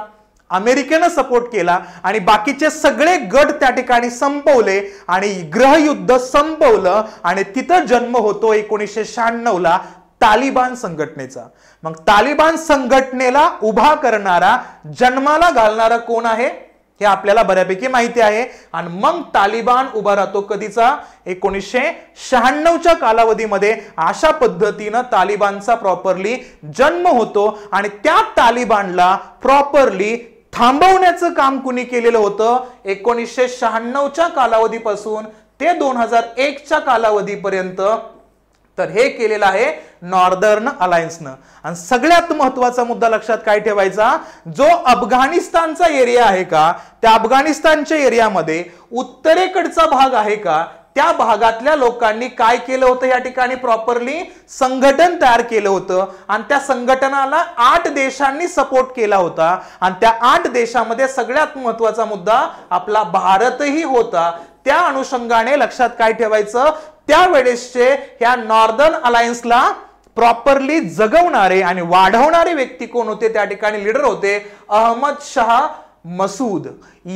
अमेरिकेनं सपोर्ट केला आणि बाकीचे सगळे गट त्या ठिकाणी संपवले आणि ग्रहयुद्ध संपवलं आणि तिथं जन्म होतो एकोणीसशे शहाण्णवला तालिबान संघटनेचा मग तालिबान संघटनेला उभा करणारा जन्माला घालणारा कोण आहे हे आपल्याला बऱ्यापैकी माहिती आहे आणि मग तालिबान उभा राहतो कधीचा एकोणीसशे शहाण्णवच्या कालावधीमध्ये अशा पद्धतीनं तालिबानचा प्रॉपरली जन्म होतो आणि त्या तालिबानला प्रॉपरली थांबवण्याचं काम कुणी केलेलं होतं एकोणीसशे शहाण्णवच्या कालावधीपासून ते दोन हजार एकच्या कालावधीपर्यंत तर हे केलेलं आहे नॉर्दर्न अलायन्सनं आणि सगळ्यात महत्वाचा मुद्दा लक्षात काय ठेवायचा जो अफगाणिस्तानचा एरिया आहे का त्या अफगाणिस्तानच्या एरियामध्ये उत्तरेकडचा भाग आहे का त्या भागातल्या लोकांनी काय केलं होतं या ठिकाणी प्रॉपरली संघटन तयार केलं होतं आणि त्या संघटनाला आठ देशांनी सपोर्ट केला होता आणि त्या आठ देशामध्ये सगळ्यात महत्वाचा मुद्दा आपला भारतही होता त्या अनुषंगाने लक्षात काय ठेवायचं त्यावेळेसचे ह्या नॉर्दर्न अलायन्सला प्रॉपरली जगवणारे आणि वाढवणारे व्यक्ती कोण होते त्या ठिकाणी लीडर होते अहमद शाह मसूद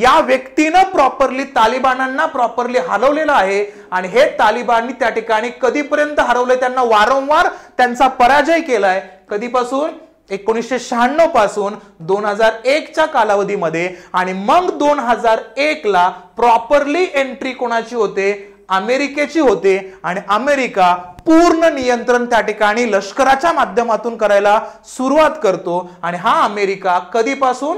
या व्यक्तीनं प्रॉपरली तालिबानांना प्रॉपरली हरवलेलं आहे आणि हे तालिबाननी त्या ठिकाणी कधीपर्यंत हरवले त्यांना वारंवार त्यांचा पराजय केलाय कधीपासून एकोणीसशे शहाण्णव पासून दोन हजार एकच्या कालावधीमध्ये आणि मग दोन हजार एक ला प्रॉपरली एंट्री कोणाची होते अमेरिकेची होते आणि अमेरिका पूर्ण नियंत्रण त्या ठिकाणी लष्कराच्या माध्यमातून करायला सुरुवात करतो आणि हा अमेरिका कधीपासून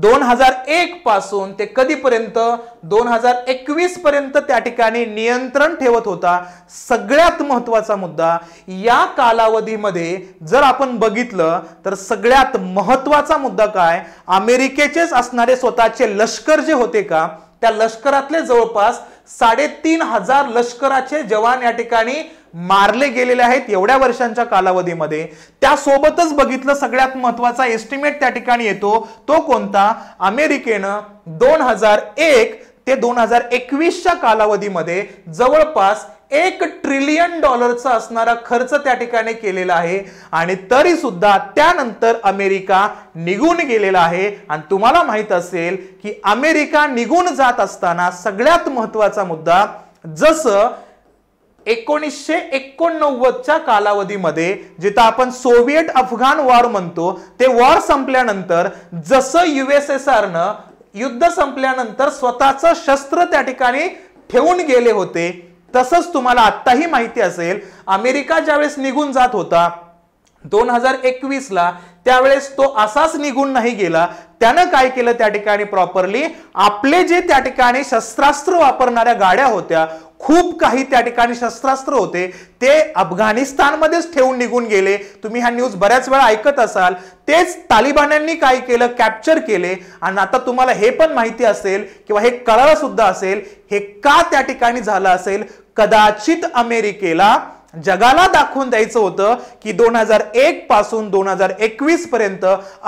दोन हजार एक पासून ते कधीपर्यंत दोन हजार एकवीस पर्यंत त्या ठिकाणी नियंत्रण ठेवत होता सगळ्यात महत्वाचा मुद्दा या कालावधीमध्ये जर आपण बघितलं तर सगळ्यात महत्वाचा मुद्दा काय अमेरिकेचेच असणारे स्वतःचे लष्कर जे होते का त्या लष्करातले जवळपास साडेतीन हजार लष्कराचे जवान या ठिकाणी मारले गेलेले आहेत एवढ्या वर्षांच्या कालावधीमध्ये त्यासोबतच बघितलं सगळ्यात महत्वाचा एस्टिमेट त्या ठिकाणी येतो तो कोणता अमेरिकेनं दोन हजार एक ते दोन हजार एकवीसच्या कालावधीमध्ये जवळपास एक ट्रिलियन डॉलरचा असणारा खर्च त्या ठिकाणी केलेला आहे आणि तरी सुद्धा त्यानंतर अमेरिका निघून गेलेला आहे आणि तुम्हाला माहित असेल की अमेरिका निघून जात असताना सगळ्यात महत्वाचा मुद्दा जसं एकोणीसशे एकोणनव्वदच्या कालावधीमध्ये जिथं आपण सोव्हिएट अफगाण वॉर म्हणतो ते वॉर संपल्यानंतर जसं युएसएसआरनं युद्ध संपल्यानंतर स्वतःचं शस्त्र त्या ठिकाणी ठेवून गेले होते तसंच तुम्हाला आत्ताही माहिती असेल अमेरिका ज्यावेळेस निघून जात होता दोन हजार ला त्यावेळेस तो असाच निघून नाही गेला त्यानं काय केलं त्या ठिकाणी प्रॉपरली आपले जे त्या ठिकाणी शस्त्रास्त्र वापरणाऱ्या गाड्या होत्या खूप काही त्या ठिकाणी शस्त्रास्त्र होते ते अफगाणिस्तानमध्येच ठेवून निघून गेले तुम्ही ह्या न्यूज बऱ्याच वेळा ऐकत असाल तेच तालिबान्यांनी काय केलं कॅप्चर केले आणि आता तुम्हाला हे पण माहिती असेल किंवा हे कळलं सुद्धा असेल हे का त्या ठिकाणी झालं असेल कदाचित अमेरिकेला जगाला दाखवून द्यायचं होतं की दोन हजार एक पासून दोन हजार एकवीस पर्यंत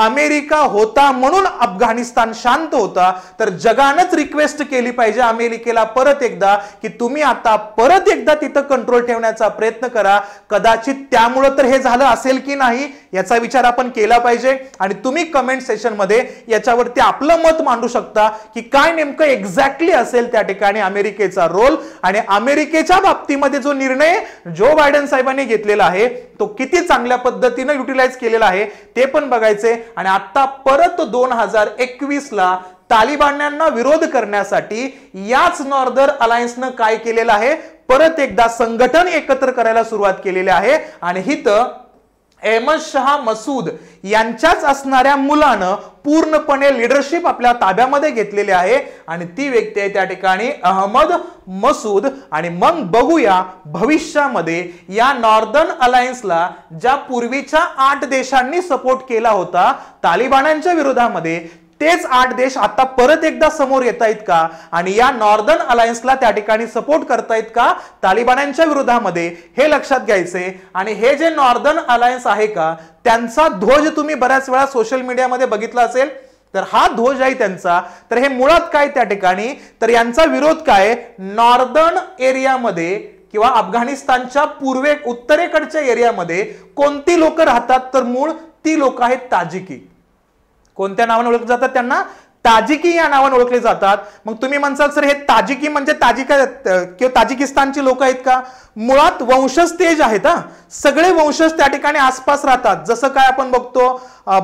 अमेरिका होता म्हणून अफगाणिस्तान शांत होता तर जगानंच रिक्वेस्ट केली पाहिजे अमेरिकेला परत एकदा की तुम्ही आता परत एकदा तिथं कंट्रोल ठेवण्याचा प्रयत्न करा कदाचित त्यामुळं तर हे झालं असेल की नाही याचा विचार आपण केला पाहिजे आणि तुम्ही कमेंट सेशनमध्ये याच्यावरती आपलं मत मांडू शकता की काय नेमकं एक्झॅक्टली असेल त्या ठिकाणी अमेरिकेचा रोल आणि अमेरिकेच्या बाबतीमध्ये जो निर्णय जो बायडन साहेबांनी घेतलेला आहे तो किती चांगल्या पद्धतीने युटिलाइज केलेला आहे ते पण बघायचे आणि आता परत दोन हजार एकवीस ला तालिबान्यांना विरोध करण्यासाठी याच नॉर्दर अलायन्सनं काय केलेलं आहे परत एकदा संघटन एकत्र करायला सुरुवात केलेली आहे आणि हित अहमद शहा मसूद यांच्याच असणाऱ्या मुलानं पूर्णपणे लिडरशिप आपल्या ताब्यामध्ये घेतलेली आहे आणि ती व्यक्ती आहे त्या ठिकाणी अहमद मसूद आणि मग बघूया भविष्यामध्ये या नॉर्दर्न अलायन्सला ज्या पूर्वीच्या आठ देशांनी सपोर्ट केला होता तालिबानांच्या विरोधामध्ये तेच आठ देश आता परत एकदा समोर येत आहेत का आणि या नॉर्दर्न अलायन्सला त्या ठिकाणी सपोर्ट करतायत का तालिबान्यांच्या विरोधामध्ये हे लक्षात घ्यायचे आणि हे जे नॉर्दर्न अलायन्स आहे का त्यांचा ध्वज तुम्ही बऱ्याच वेळा सोशल मीडियामध्ये बघितला असेल तर हा ध्वज आहे त्यांचा तर हे मुळात काय त्या ठिकाणी तर यांचा विरोध काय नॉर्दर्न एरियामध्ये किंवा अफगाणिस्तानच्या पूर्वे उत्तरेकडच्या एरियामध्ये कोणती लोक राहतात तर मूळ ती लोक आहेत ताजिकी कोणत्या नावाने ओळखले जातात त्यांना ताजिकी या नावाने ओळखले जातात मग तुम्ही म्हणसाल सर हे ताजिकी म्हणजे ताजिका किंवा ताजिकिस्तानची लोक आहेत का मुळात वंशज तेज आहेत हा सगळे वंशज त्या ठिकाणी आसपास राहतात जसं काय आपण बघतो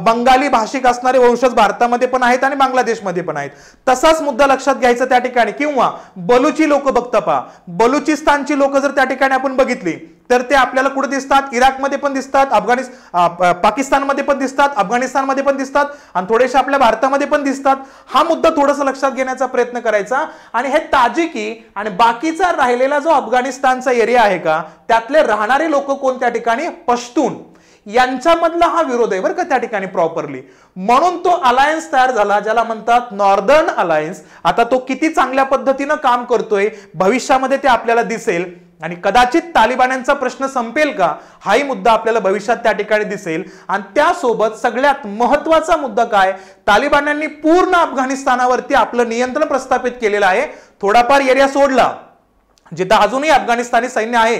बंगाली भाषिक असणारे वंशज भारतामध्ये पण आहेत आणि बांगलादेशमध्ये पण आहेत तसाच मुद्दा लक्षात घ्यायचा त्या ठिकाणी किंवा बलुची लोक बघता पहा बलुचिस्तानची लोक जर त्या ठिकाणी आपण बघितली तर ते आपल्याला कुठे दिसतात इराकमध्ये पण दिसतात अफगाणिस्तान पाकिस्तानमध्ये पण दिसतात अफगाणिस्तानमध्ये पण दिसतात आणि थोडेसे आपल्या भारतामध्ये पण दिसतात हा मुद्दा थोडासा लक्षात घेण्याचा प्रयत्न करायचा आणि हे ताजिकी आणि बाकीचा राहिलेला जो अफगाणिस्तानचा एरिया आहे का त्यातले राहणारे लोक कोणत्या ठिकाणी पश्तून यांच्यामधला हा विरोध आहे बरं का त्या ठिकाणी प्रॉपरली म्हणून तो अलायन्स तयार झाला ज्याला म्हणतात नॉर्दर्न अलायन्स आता तो किती चांगल्या पद्धतीनं काम करतोय भविष्यामध्ये ते आपल्याला दिसेल आणि कदाचित तालिबान्यांचा प्रश्न संपेल का हाही मुद्दा आपल्याला भविष्यात त्या ठिकाणी दिसेल आणि त्यासोबत सगळ्यात महत्वाचा मुद्दा काय तालिबान्यांनी पूर्ण अफगाणिस्तानावरती आपलं नियंत्रण प्रस्थापित केलेलं आहे थोडाफार एरिया सोडला जिथं अजूनही अफगाणिस्तानी सैन्य आहे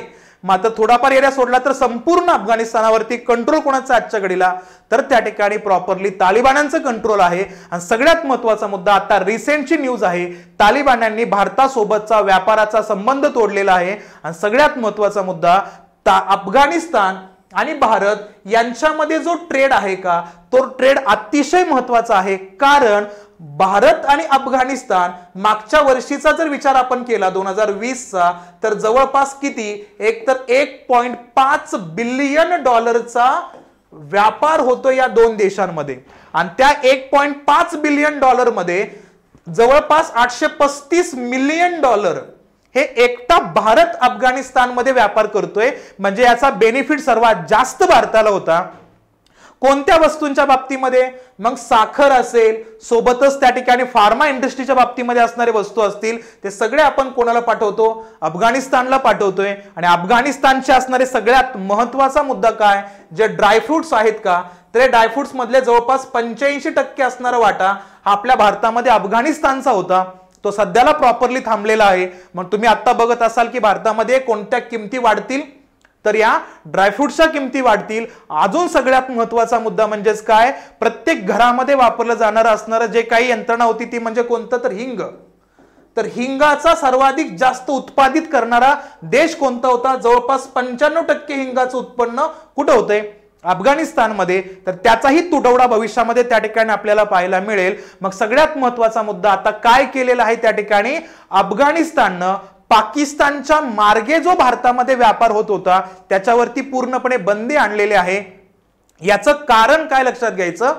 मात्र थोडाफार एरिया सोडला तर संपूर्ण अफगाणिस्तानावरती कंट्रोल कोणाचा आजच्या घडीला तर त्या ठिकाणी प्रॉपरली तालिबानांचं कंट्रोल आहे आणि सगळ्यात महत्वाचा मुद्दा आता रिसेंटची न्यूज आहे तालिबानांनी भारतासोबतचा व्यापाराचा संबंध तोडलेला आहे आणि सगळ्यात महत्वाचा मुद्दा ता अफगाणिस्तान आणि भारत यांच्यामध्ये जो ट्रेड आहे का तो ट्रेड अतिशय महत्वाचा आहे कारण भारत आणि अफगाणिस्तान मागच्या वर्षीचा जर विचार आपण केला दोन हजार वीसचा तर जवळपास किती एक तर एक पॉइंट पाच बिलियन डॉलरचा व्यापार होतो या दोन देशांमध्ये आणि त्या एक पॉइंट पाच बिलियन डॉलरमध्ये जवळपास आठशे पस्तीस मिलियन डॉलर हे एकटा भारत अफगाणिस्तानमध्ये व्यापार करतोय म्हणजे याचा बेनिफिट सर्वात जास्त भारताला होता कोणत्या वस्तूंच्या बाबतीमध्ये मग साखर असेल सोबतच त्या ठिकाणी फार्मा इंडस्ट्रीच्या बाबतीमध्ये असणारे वस्तू असतील ते सगळे आपण कोणाला पाठवतो अफगाणिस्तानला पाठवतोय आणि अफगाणिस्तानचे असणारे सगळ्यात महत्वाचा मुद्दा काय जे ड्रायफ्रुट्स आहेत का तर ड्रायफ्रुट्स मधले जवळपास पंच्याऐंशी टक्के असणारा वाटा हा आपल्या भारतामध्ये अफगाणिस्तानचा होता तो सध्याला प्रॉपरली थांबलेला आहे मग तुम्ही आता बघत असाल की भारतामध्ये कोणत्या किमती वाढतील तर या ड्रायफ्रूटच्या किमती वाढतील अजून सगळ्यात महत्वाचा मुद्दा म्हणजेच काय प्रत्येक घरामध्ये वापरलं जाणारं असणारं जे काही यंत्रणा होती ती म्हणजे कोणतं तर हिंग तर हिंगाचा सर्वाधिक जास्त उत्पादित करणारा देश कोणता होता जवळपास पंच्याण्णव टक्के हिंगाचं उत्पन्न कुठं होतंय अफगाणिस्तानमध्ये तर त्याचाही तुटवडा भविष्यामध्ये त्या ठिकाणी आपल्याला पाहायला मिळेल मग सगळ्यात महत्वाचा मुद्दा आता काय केलेला आहे त्या ठिकाणी अफगाणिस्ताननं पाकिस्तानच्या मार्गे जो भारतामध्ये व्यापार होत होता त्याच्यावरती पूर्णपणे बंदी आणलेली आहे याचं कारण काय लक्षात घ्यायचं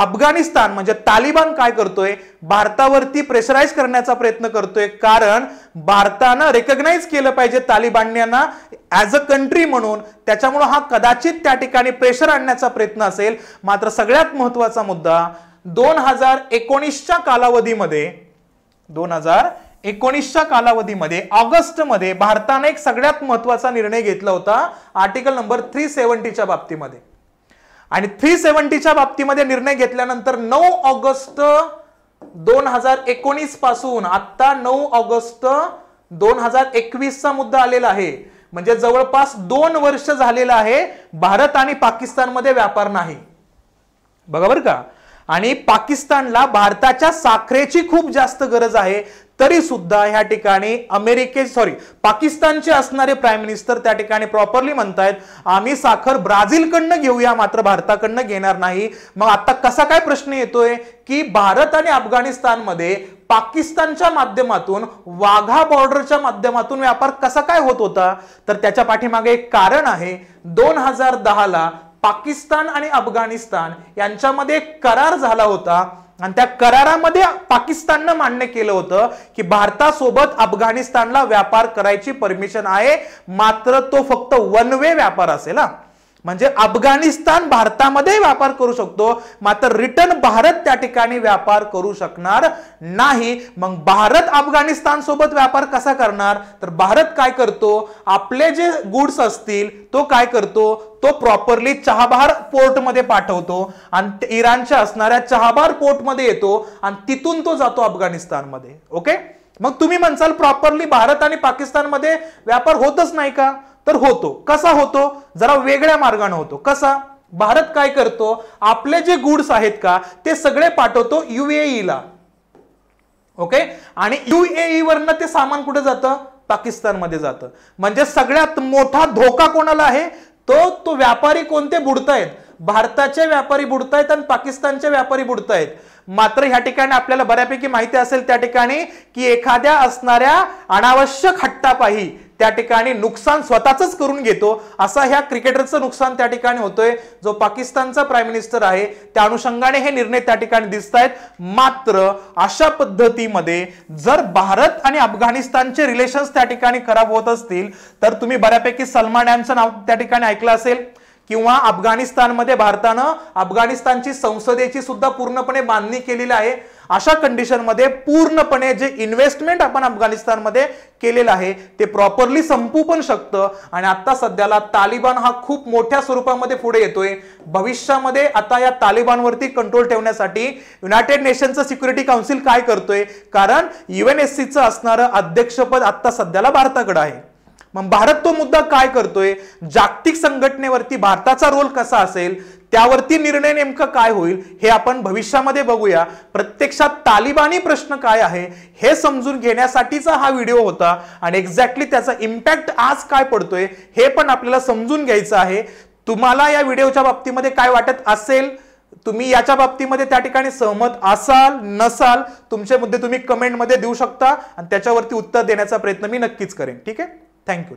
अफगाणिस्तान म्हणजे तालिबान काय करतोय भारतावरती प्रेशराईज करण्याचा प्रयत्न करतोय कारण भारतानं रेकग्नाईज केलं पाहिजे तालिबान्यांना ऍज अ कंट्री म्हणून त्याच्यामुळं हा कदाचित त्या ठिकाणी प्रेशर आणण्याचा प्रयत्न असेल मात्र सगळ्यात महत्वाचा मुद्दा दोन हजार एकोणीसच्या कालावधीमध्ये दोन हजार एकोणीसच्या कालावधीमध्ये ऑगस्टमध्ये भारताने एक सगळ्यात महत्वाचा निर्णय घेतला होता आर्टिकल नंबर थ्री सेव्हन्टीच्या बाबतीमध्ये आणि थ्री सेव्हन्टीच्या बाबतीमध्ये निर्णय घेतल्यानंतर नऊ ऑगस्ट दोन हजार एकोणीस पासून आता नऊ ऑगस्ट दोन हजार एकवीसचा मुद्दा आलेला आहे म्हणजे जवळपास दोन वर्ष झालेलं आहे भारत आणि पाकिस्तानमध्ये व्यापार नाही बघा बरं का आणि पाकिस्तानला भारताच्या साखरेची खूप जास्त गरज आहे तरी सुद्धा ह्या ठिकाणी अमेरिके सॉरी पाकिस्तानचे असणारे प्राईम मिनिस्टर त्या ठिकाणी प्रॉपरली म्हणतायत आम्ही साखर ब्राझीलकडनं घेऊया मात्र भारताकडनं घेणार नाही मग आता कसा काय प्रश्न येतोय की भारत आणि अफगाणिस्तानमध्ये पाकिस्तानच्या माध्यमातून वाघा बॉर्डरच्या माध्यमातून व्यापार कसा काय होत होता तर त्याच्या पाठीमागे एक कारण आहे दोन हजार दहाला पाकिस्तान आणि अफगाणिस्तान यांच्यामध्ये एक करार झाला होता आणि त्या करारामध्ये पाकिस्ताननं मान्य केलं होतं की भारतासोबत अफगाणिस्तानला व्यापार करायची परमिशन आहे मात्र तो फक्त वन वे व्यापार असेल हा म्हणजे अफगाणिस्तान भारतामध्ये व्यापार करू शकतो मात्र रिटर्न भारत त्या ठिकाणी व्यापार करू शकणार नाही मग भारत अफगाणिस्तान सोबत व्यापार कसा करणार तर भारत काय करतो आपले जे गुड्स असतील तो काय करतो तो प्रॉपरली चहाबार पोर्टमध्ये पाठवतो आणि इराणच्या असणाऱ्या चहाबार पोर्टमध्ये येतो आणि तिथून तो जातो अफगाणिस्तानमध्ये ओके मग तुम्ही म्हणसाल प्रॉपरली भारत आणि पाकिस्तानमध्ये व्यापार होतच नाही का तर होतो कसा होतो जरा वेगळ्या मार्गाने होतो कसा भारत काय करतो आपले जे गुड्स आहेत का ते सगळे पाठवतो ला ओके आणि युएई वरनं ते सामान कुठे जातं पाकिस्तानमध्ये जातं म्हणजे सगळ्यात मोठा धोका कोणाला आहे तो तो व्यापारी कोणते बुडतायत भारताचे व्यापारी बुडतायत आणि पाकिस्तानचे व्यापारी बुडतायत मात्र ह्या ठिकाणी आपल्याला बऱ्यापैकी माहिती असेल त्या ठिकाणी की एखाद्या असणाऱ्या अनावश्यक हट्टापाही त्या ठिकाणी नुकसान स्वतःच करून घेतो असा ह्या क्रिकेटरचं नुकसान त्या ठिकाणी होतोय जो पाकिस्तानचा प्राईम मिनिस्टर आहे त्या अनुषंगाने हे निर्णय त्या ठिकाणी दिसत आहेत मात्र अशा पद्धतीमध्ये जर भारत आणि अफगाणिस्तानचे रिलेशन्स त्या ठिकाणी खराब होत असतील तर तुम्ही बऱ्यापैकी सलमान यांचं नाव त्या ठिकाणी ऐकलं असेल किंवा अफगाणिस्तानमध्ये भारतानं अफगाणिस्तानची संसदेची सुद्धा पूर्णपणे बांधणी केलेली आहे अशा कंडिशनमध्ये पूर्णपणे जे इन्व्हेस्टमेंट आपण अफगाणिस्तानमध्ये केलेलं आहे ते प्रॉपरली संपू पण शकतं आणि आता सध्याला तालिबान हा खूप मोठ्या स्वरूपामध्ये पुढे येतोय भविष्यामध्ये आता या तालिबानवरती कंट्रोल ठेवण्यासाठी युनायटेड नेशनचं सिक्युरिटी काउन्सिल काय करतोय कारण युएनएससीचं असणारं अध्यक्षपद आता सध्याला भारताकडे आहे मग भारत तो मुद्दा काय करतोय जागतिक संघटनेवरती भारताचा रोल कसा असेल त्यावरती निर्णय नेमकं काय होईल हे आपण भविष्यामध्ये बघूया प्रत्यक्षात तालिबानी प्रश्न काय आहे हे समजून घेण्यासाठीचा हा व्हिडिओ होता आणि एक्झॅक्टली त्याचा इम्पॅक्ट आज काय पडतोय हे पण आपल्याला समजून घ्यायचं आहे तुम्हाला या व्हिडिओच्या बाबतीमध्ये काय वाटत असेल तुम्ही याच्या बाबतीमध्ये त्या ठिकाणी सहमत असाल नसाल तुमचे मुद्दे तुम्ही कमेंटमध्ये देऊ शकता आणि त्याच्यावरती उत्तर देण्याचा प्रयत्न मी नक्कीच करेन ठीक आहे थँक्यू